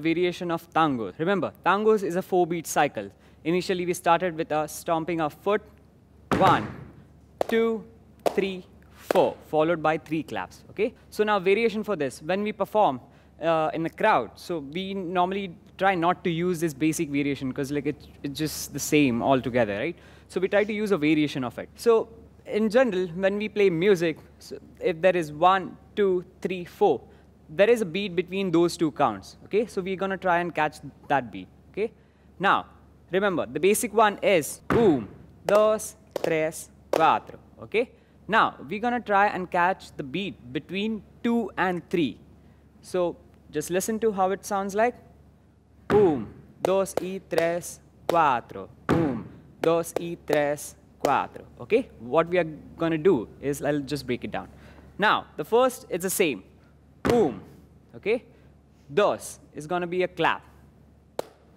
variation of tango. Remember, tangos is a four-beat cycle. Initially, we started with a stomping of foot, one, two, three, four, followed by three claps, okay? So now variation for this, when we perform uh, in the crowd, so we normally try not to use this basic variation because like it, it's just the same altogether, right? So we try to use a variation of it. So in general, when we play music, so if there is one, two, three, four, there is a beat between those two counts, okay? So we're gonna try and catch that beat, okay? Now, remember, the basic one is boom, dos, tres, cuatro, okay? Now, we're gonna try and catch the beat between two and three. So just listen to how it sounds like. Boom, dos y tres, cuatro. Boom, dos y tres, cuatro, okay? What we are gonna do is, I'll just break it down. Now, the first is the same boom, okay? Dos is going to be a clap.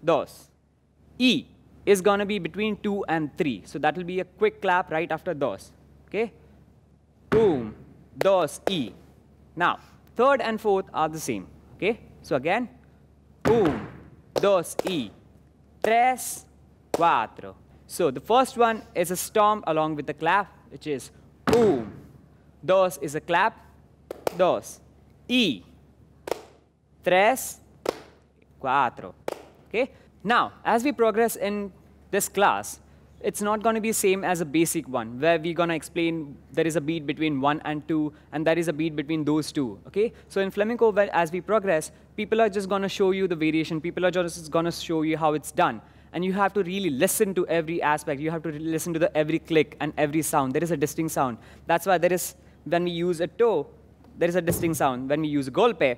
Dos. E is going to be between 2 and 3. So that will be a quick clap right after dos, okay? Boom, dos, E. Now, third and fourth are the same, okay? So again, boom, dos, E. Tres, cuatro. So the first one is a stomp along with the clap, which is boom. Dos is a clap, dos. E. Tres, cuatro. Okay? Now, as we progress in this class, it's not going to be same as a basic one, where we're going to explain there is a beat between 1 and 2, and there is a beat between those two, okay? So in flamenco, as we progress, people are just going to show you the variation. People are just going to show you how it's done. And you have to really listen to every aspect. You have to listen to the every click and every sound. There is a distinct sound. That's why there is, when we use a toe, there is a distinct sound. When we use golpe,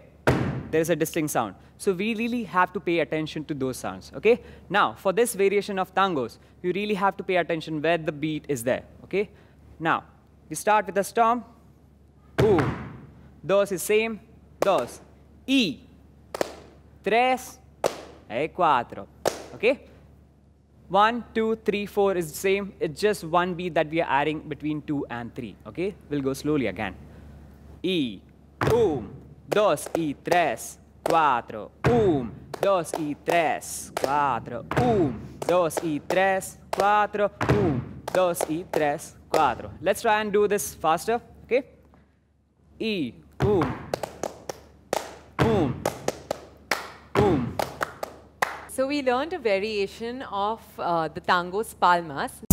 there is a distinct sound. So we really have to pay attention to those sounds, okay? Now, for this variation of tangos, you really have to pay attention where the beat is there, okay? Now, we start with a stomp, Those dos is same, dos, e, tres, e cuatro, okay? One, two, three, four is the same. It's just one beat that we are adding between two and three, okay? We'll go slowly again e un, um, dos y três, cuatro, un, um, dos y três, cuatro, un, um, dos y três, cuatro, un, dos y três, cuatro. Let's try and do this faster, okay? E um, um, um. So we learned a variation of uh, the tango's palmas.